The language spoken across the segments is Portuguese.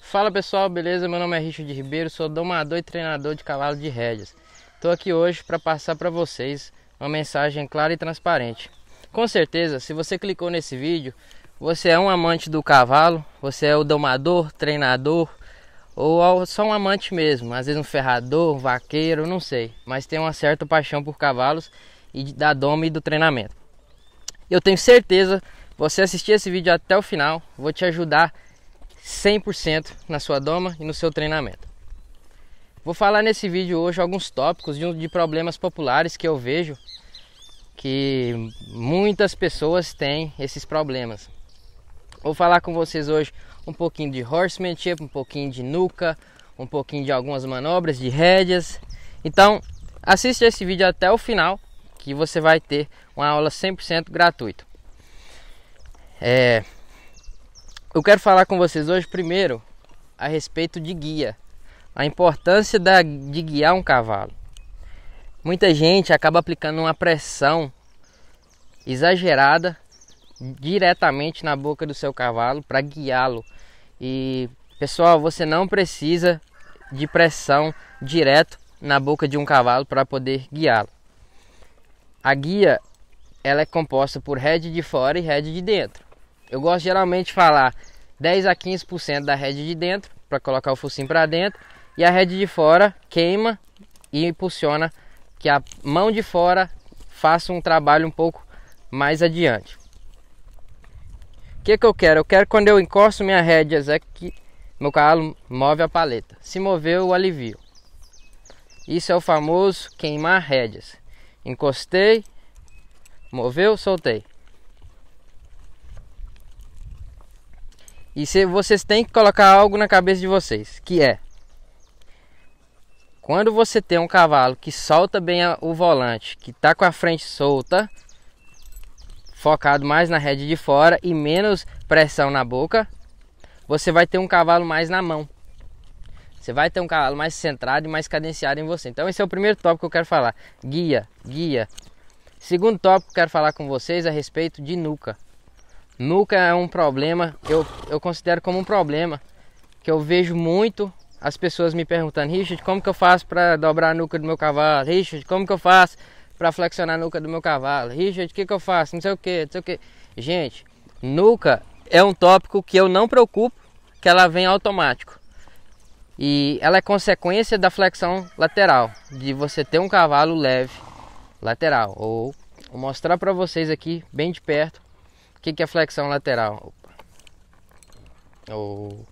Fala pessoal, beleza? Meu nome é Richard Ribeiro, sou domador e treinador de cavalo de rédeas. Estou aqui hoje para passar para vocês uma mensagem clara e transparente. Com certeza, se você clicou nesse vídeo, você é um amante do cavalo, você é o domador, treinador ou é só um amante mesmo, às vezes um ferrador, um vaqueiro, não sei, mas tem uma certa paixão por cavalos e da doma e do treinamento. Eu tenho certeza, você assistir esse vídeo até o final, vou te ajudar a 100% na sua doma e no seu treinamento. Vou falar nesse vídeo hoje alguns tópicos de, de problemas populares que eu vejo que muitas pessoas têm esses problemas. Vou falar com vocês hoje um pouquinho de horsemanship, um pouquinho de nuca, um pouquinho de algumas manobras, de rédeas. Então, assista esse vídeo até o final que você vai ter uma aula 100% gratuita. É, eu quero falar com vocês hoje primeiro a respeito de guia, a importância da, de guiar um cavalo. Muita gente acaba aplicando uma pressão exagerada diretamente na boca do seu cavalo para guiá-lo. E pessoal, você não precisa de pressão direto na boca de um cavalo para poder guiá-lo. A guia ela é composta por head de fora e head de dentro. Eu gosto geralmente de falar 10 a 15% da rede de dentro para colocar o focinho para dentro e a rede de fora queima e impulsiona que a mão de fora faça um trabalho um pouco mais adiante. O que, que eu quero? Eu quero quando eu encosto minha rédea é que meu cavalo move a paleta. Se mover, eu alivio. Isso é o famoso queimar rédeas. Encostei, moveu, soltei. E se vocês têm que colocar algo na cabeça de vocês, que é quando você tem um cavalo que solta bem o volante, que está com a frente solta, focado mais na rede de fora e menos pressão na boca, você vai ter um cavalo mais na mão. Você vai ter um cavalo mais centrado e mais cadenciado em você. Então esse é o primeiro tópico que eu quero falar. Guia, guia. Segundo tópico que eu quero falar com vocês é a respeito de nuca. Nuca é um problema, eu, eu considero como um problema, que eu vejo muito as pessoas me perguntando, Richard, como que eu faço para dobrar a nuca do meu cavalo? Richard, como que eu faço para flexionar a nuca do meu cavalo? Richard, o que que eu faço? Não sei o que, não sei o que. Gente, nuca é um tópico que eu não preocupo, que ela vem automático. E ela é consequência da flexão lateral, de você ter um cavalo leve lateral. Ou vou mostrar para vocês aqui bem de perto que, que é flexão lateral? Oh.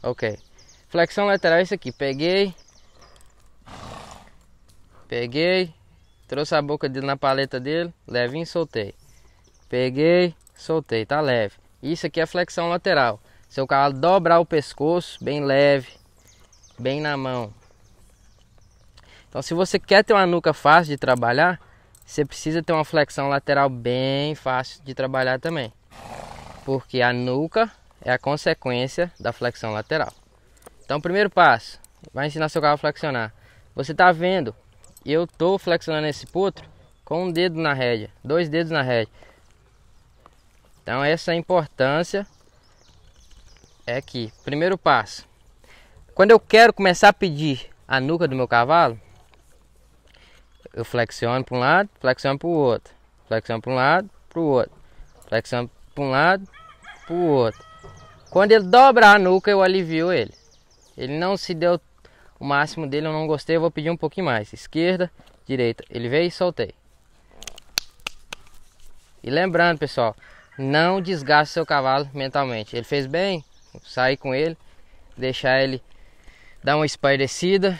Ok. Flexão lateral é isso aqui. Peguei. Peguei. Trouxe a boca dele na paleta dele. Levinho, soltei. Peguei, soltei. Tá leve. Isso aqui é flexão lateral. Seu cavalo dobrar o pescoço, bem leve. Bem na mão. Então se você quer ter uma nuca fácil de trabalhar você precisa ter uma flexão lateral bem fácil de trabalhar também. Porque a nuca é a consequência da flexão lateral. Então, primeiro passo, vai ensinar seu carro a flexionar. Você está vendo, eu estou flexionando esse potro com um dedo na rédea, dois dedos na rédea. Então, essa é a importância é aqui. Primeiro passo. Quando eu quero começar a pedir a nuca do meu cavalo, eu flexiono para um lado, flexiono para o outro. Flexiono para um lado, para o outro. Flexiono para um lado, para o outro. Quando ele dobra a nuca, eu alivio ele. Ele não se deu o máximo dele, eu não gostei, eu vou pedir um pouquinho mais. Esquerda, direita. Ele veio e soltei. E lembrando, pessoal, não desgaste seu cavalo mentalmente. Ele fez bem, sair com ele, deixar ele dar uma espairecida,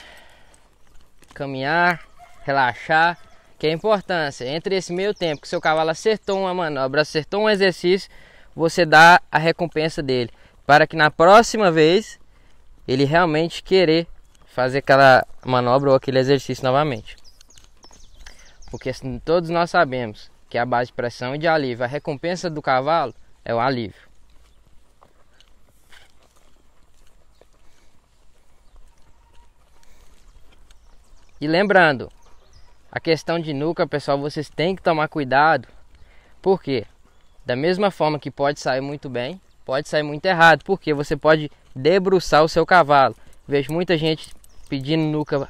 caminhar, relaxar, que é a importância. Entre esse meio tempo que seu cavalo acertou uma manobra, acertou um exercício, você dá a recompensa dele, para que na próxima vez ele realmente querer fazer aquela manobra ou aquele exercício novamente. Porque todos nós sabemos que a base de pressão e de alívio, a recompensa do cavalo é o alívio. E lembrando, a questão de nuca, pessoal, vocês têm que tomar cuidado. Por quê? Da mesma forma que pode sair muito bem, pode sair muito errado, porque você pode debruçar o seu cavalo. Vejo muita gente pedindo nuca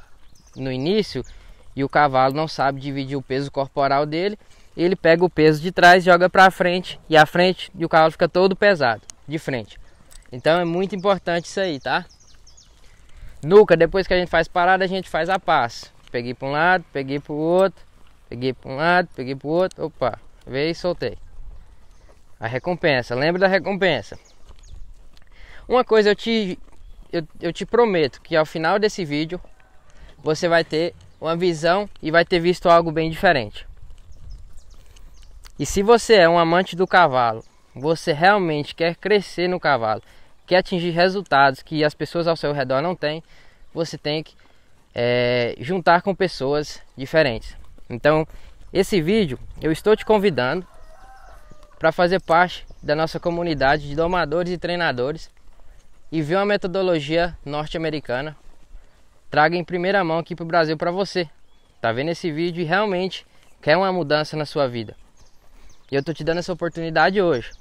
no início e o cavalo não sabe dividir o peso corporal dele. Ele pega o peso de trás, joga para frente e a frente e o cavalo fica todo pesado de frente. Então é muito importante isso aí, tá? Nuca, depois que a gente faz parada, a gente faz a passo peguei para um lado, peguei para o outro, peguei para um lado, peguei para o outro, opa, veio e soltei. A recompensa, lembra da recompensa. Uma coisa eu te, eu, eu te prometo que ao final desse vídeo você vai ter uma visão e vai ter visto algo bem diferente. E se você é um amante do cavalo, você realmente quer crescer no cavalo, quer atingir resultados que as pessoas ao seu redor não têm, você tem que é, juntar com pessoas diferentes. Então, esse vídeo eu estou te convidando para fazer parte da nossa comunidade de domadores e treinadores e ver uma metodologia norte-americana. Traga em primeira mão aqui para o Brasil para você. Tá vendo esse vídeo e realmente quer uma mudança na sua vida. E eu tô te dando essa oportunidade hoje.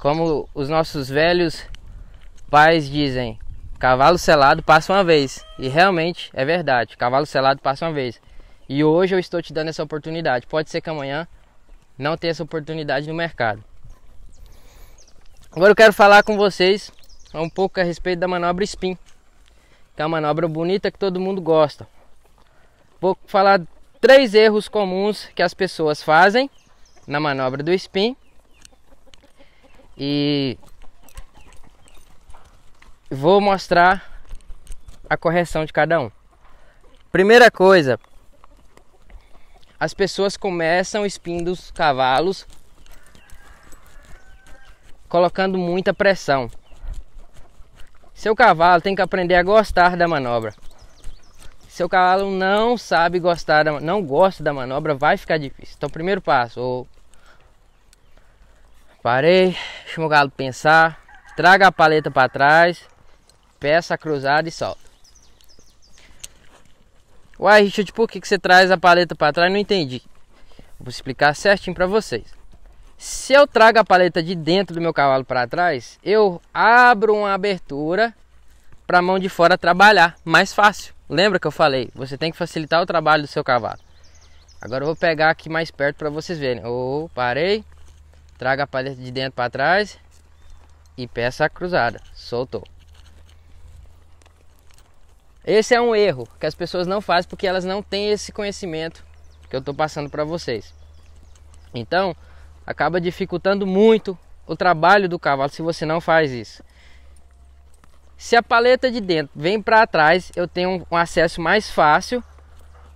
Como os nossos velhos pais dizem, Cavalo selado passa uma vez. E realmente é verdade. Cavalo selado passa uma vez. E hoje eu estou te dando essa oportunidade. Pode ser que amanhã não tenha essa oportunidade no mercado. Agora eu quero falar com vocês um pouco a respeito da manobra spin. Que é uma manobra bonita que todo mundo gosta. Vou falar três erros comuns que as pessoas fazem na manobra do spin. E vou mostrar a correção de cada um. Primeira coisa, as pessoas começam espindo os cavalos colocando muita pressão. Seu cavalo tem que aprender a gostar da manobra. Seu cavalo não sabe gostar, da, não gosta da manobra, vai ficar difícil. Então, primeiro passo, ou parei, deixa o galo pensar, traga a paleta para trás, peça cruzada e solta. Uai, Richard, por que, que você traz a paleta para trás? Não entendi. Vou explicar certinho para vocês. Se eu trago a paleta de dentro do meu cavalo para trás, eu abro uma abertura para a mão de fora trabalhar mais fácil. Lembra que eu falei? Você tem que facilitar o trabalho do seu cavalo. Agora eu vou pegar aqui mais perto para vocês verem. Oh, parei. Traga a paleta de dentro para trás e peça cruzada. Soltou. Esse é um erro que as pessoas não fazem porque elas não têm esse conhecimento que eu estou passando para vocês. Então, acaba dificultando muito o trabalho do cavalo se você não faz isso. Se a paleta de dentro vem para trás, eu tenho um acesso mais fácil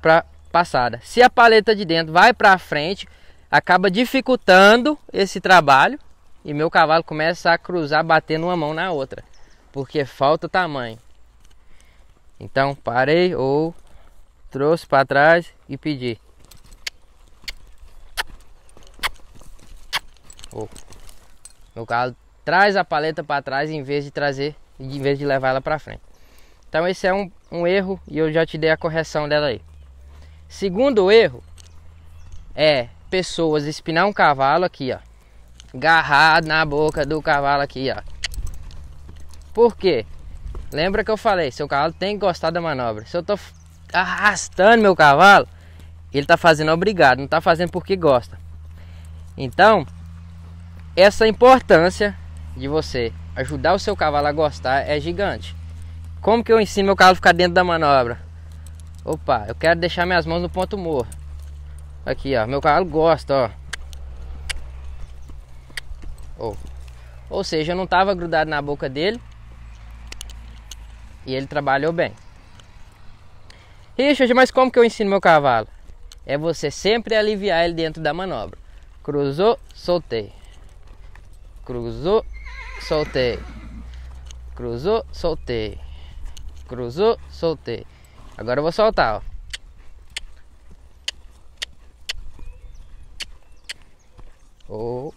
para passada. Se a paleta de dentro vai para frente, acaba dificultando esse trabalho e meu cavalo começa a cruzar, bater numa mão na outra, porque falta tamanho. Então parei ou trouxe para trás e pedi. Oh. Meu carro traz a paleta para trás em vez de trazer, em vez de levar ela para frente. Então esse é um, um erro e eu já te dei a correção dela aí. Segundo erro é pessoas espinar um cavalo aqui, ó. Garrado na boca do cavalo aqui, ó. Por quê? Lembra que eu falei, seu cavalo tem que gostar da manobra. Se eu tô arrastando meu cavalo, ele tá fazendo obrigado, não tá fazendo porque gosta. Então, essa importância de você ajudar o seu cavalo a gostar é gigante. Como que eu ensino meu cavalo a ficar dentro da manobra? Opa, eu quero deixar minhas mãos no ponto morro. Aqui, ó, meu cavalo gosta, ó. Ou, ou seja, eu não estava grudado na boca dele, e ele trabalhou bem. Richard, mas como que eu ensino meu cavalo? É você sempre aliviar ele dentro da manobra. Cruzou, soltei. Cruzou, soltei. Cruzou, soltei. Cruzou, soltei. Agora eu vou soltar, ó. Oh.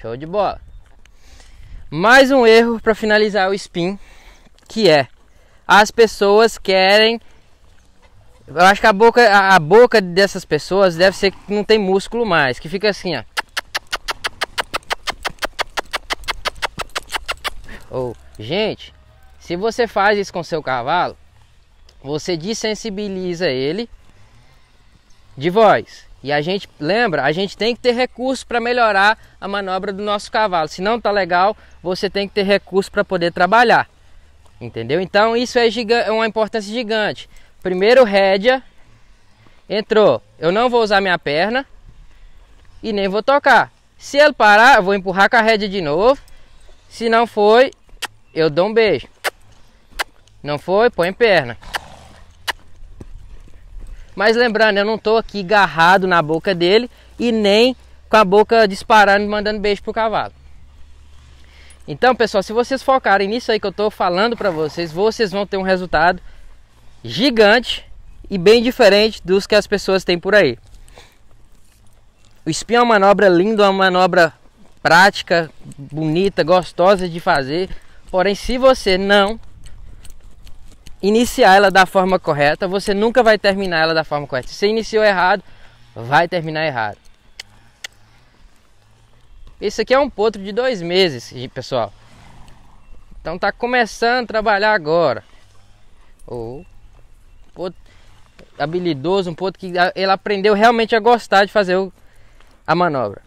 Show de bola. Mais um erro para finalizar o spin, que é as pessoas querem eu acho que a boca a boca dessas pessoas deve ser que não tem músculo mais, que fica assim, ó. oh, gente, se você faz isso com seu cavalo, você desensibiliza ele de voz. E a gente, lembra, a gente tem que ter recurso para melhorar a manobra do nosso cavalo. Se não tá legal, você tem que ter recurso para poder trabalhar. Entendeu? Então isso é, é uma importância gigante. Primeiro rédea, entrou. Eu não vou usar minha perna e nem vou tocar. Se ele parar, eu vou empurrar com a rédea de novo. Se não foi, eu dou um beijo. Não foi, põe perna. Mas lembrando, eu não estou aqui garrado na boca dele e nem com a boca disparando e mandando beijo pro cavalo. Então, pessoal, se vocês focarem nisso aí que eu estou falando para vocês, vocês vão ter um resultado gigante e bem diferente dos que as pessoas têm por aí. O espinho é uma manobra linda, é uma manobra prática, bonita, gostosa de fazer. Porém, se você não iniciar ela da forma correta, você nunca vai terminar ela da forma correta. Se você iniciou errado, vai terminar errado. Esse aqui é um potro de dois meses, pessoal. Então tá começando a trabalhar agora. Ou um potro habilidoso, um potro que ele aprendeu realmente a gostar de fazer o, a manobra.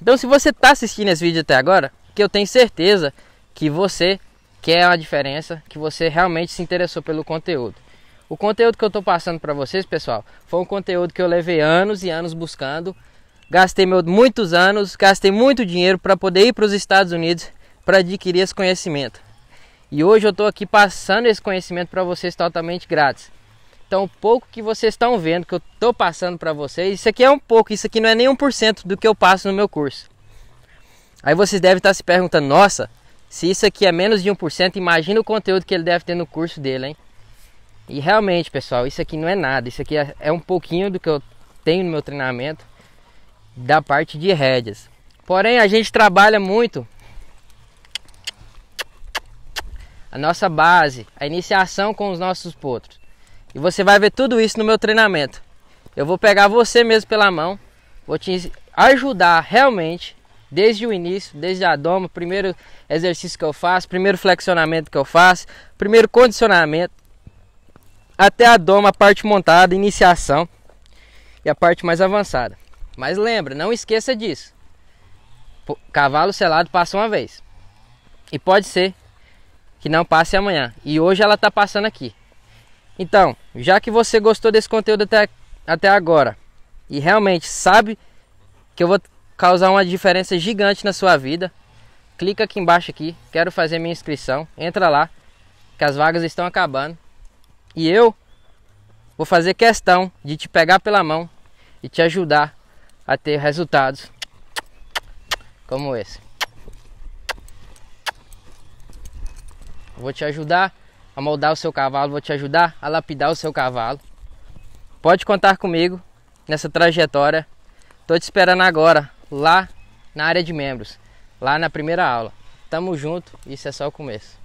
Então se você está assistindo esse vídeo até agora, que eu tenho certeza que você que é a diferença, que você realmente se interessou pelo conteúdo. O conteúdo que eu estou passando para vocês, pessoal, foi um conteúdo que eu levei anos e anos buscando. Gastei muitos anos, gastei muito dinheiro para poder ir para os Estados Unidos para adquirir esse conhecimento. E hoje eu estou aqui passando esse conhecimento para vocês totalmente grátis. Então, o pouco que vocês estão vendo, que eu estou passando para vocês, isso aqui é um pouco, isso aqui não é nem 1% do que eu passo no meu curso. Aí vocês devem estar tá se perguntando: nossa, se isso aqui é menos de 1%, imagina o conteúdo que ele deve ter no curso dele, hein? E realmente, pessoal, isso aqui não é nada. Isso aqui é, é um pouquinho do que eu tenho no meu treinamento da parte de rédeas. Porém, a gente trabalha muito a nossa base, a iniciação com os nossos potros. E você vai ver tudo isso no meu treinamento. Eu vou pegar você mesmo pela mão, vou te ajudar realmente Desde o início, desde a doma, primeiro exercício que eu faço, primeiro flexionamento que eu faço, primeiro condicionamento, até a doma, a parte montada, iniciação e a parte mais avançada. Mas lembra, não esqueça disso. Cavalo selado passa uma vez. E pode ser que não passe amanhã. E hoje ela está passando aqui. Então, já que você gostou desse conteúdo até, até agora e realmente sabe que eu vou causar uma diferença gigante na sua vida. Clica aqui embaixo aqui, quero fazer minha inscrição. Entra lá, que as vagas estão acabando. E eu vou fazer questão de te pegar pela mão e te ajudar a ter resultados como esse. Vou te ajudar a moldar o seu cavalo, vou te ajudar a lapidar o seu cavalo. Pode contar comigo nessa trajetória. Tô te esperando agora lá na área de membros, lá na primeira aula. Tamo junto, isso é só o começo.